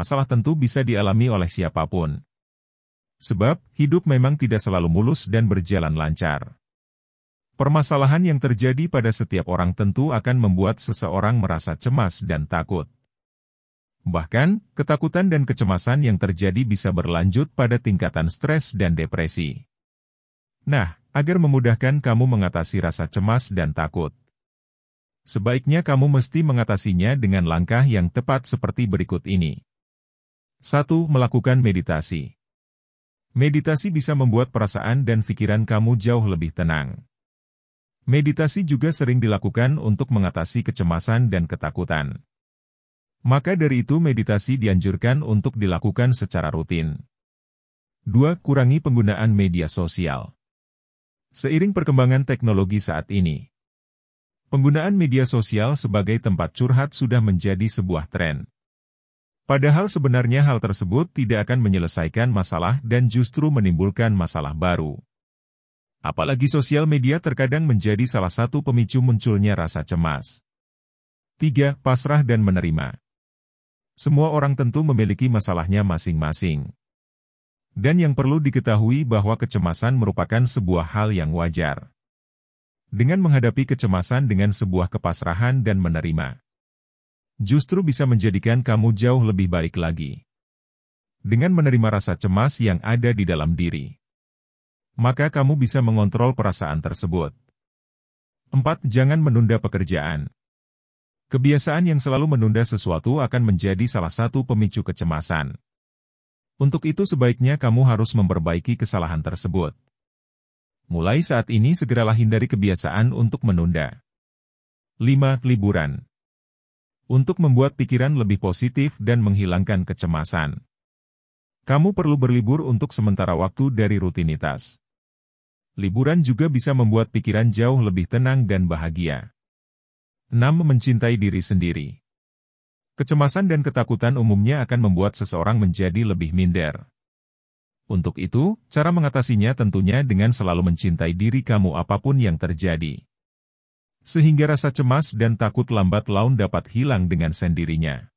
masalah tentu bisa dialami oleh siapapun. Sebab, hidup memang tidak selalu mulus dan berjalan lancar. Permasalahan yang terjadi pada setiap orang tentu akan membuat seseorang merasa cemas dan takut. Bahkan, ketakutan dan kecemasan yang terjadi bisa berlanjut pada tingkatan stres dan depresi. Nah, agar memudahkan kamu mengatasi rasa cemas dan takut, sebaiknya kamu mesti mengatasinya dengan langkah yang tepat seperti berikut ini. 1. Melakukan meditasi. Meditasi bisa membuat perasaan dan pikiran kamu jauh lebih tenang. Meditasi juga sering dilakukan untuk mengatasi kecemasan dan ketakutan. Maka dari itu meditasi dianjurkan untuk dilakukan secara rutin. 2. Kurangi penggunaan media sosial. Seiring perkembangan teknologi saat ini, penggunaan media sosial sebagai tempat curhat sudah menjadi sebuah tren. Padahal sebenarnya hal tersebut tidak akan menyelesaikan masalah dan justru menimbulkan masalah baru. Apalagi sosial media terkadang menjadi salah satu pemicu munculnya rasa cemas. 3. Pasrah dan menerima. Semua orang tentu memiliki masalahnya masing-masing. Dan yang perlu diketahui bahwa kecemasan merupakan sebuah hal yang wajar. Dengan menghadapi kecemasan dengan sebuah kepasrahan dan menerima, justru bisa menjadikan kamu jauh lebih baik lagi. Dengan menerima rasa cemas yang ada di dalam diri, maka kamu bisa mengontrol perasaan tersebut. 4. Jangan menunda pekerjaan. Kebiasaan yang selalu menunda sesuatu akan menjadi salah satu pemicu kecemasan. Untuk itu sebaiknya kamu harus memperbaiki kesalahan tersebut. Mulai saat ini segeralah hindari kebiasaan untuk menunda. 5. Liburan untuk membuat pikiran lebih positif dan menghilangkan kecemasan. Kamu perlu berlibur untuk sementara waktu dari rutinitas. Liburan juga bisa membuat pikiran jauh lebih tenang dan bahagia. 6. Mencintai diri sendiri. Kecemasan dan ketakutan umumnya akan membuat seseorang menjadi lebih minder. Untuk itu, cara mengatasinya tentunya dengan selalu mencintai diri kamu apapun yang terjadi sehingga rasa cemas dan takut lambat laun dapat hilang dengan sendirinya.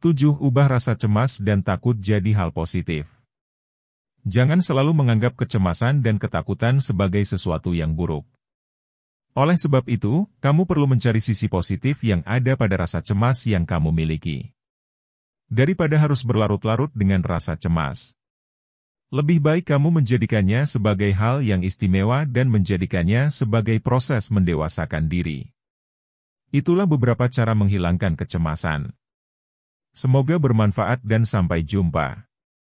7. Ubah rasa cemas dan takut jadi hal positif. Jangan selalu menganggap kecemasan dan ketakutan sebagai sesuatu yang buruk. Oleh sebab itu, kamu perlu mencari sisi positif yang ada pada rasa cemas yang kamu miliki. Daripada harus berlarut-larut dengan rasa cemas. Lebih baik kamu menjadikannya sebagai hal yang istimewa dan menjadikannya sebagai proses mendewasakan diri. Itulah beberapa cara menghilangkan kecemasan. Semoga bermanfaat dan sampai jumpa.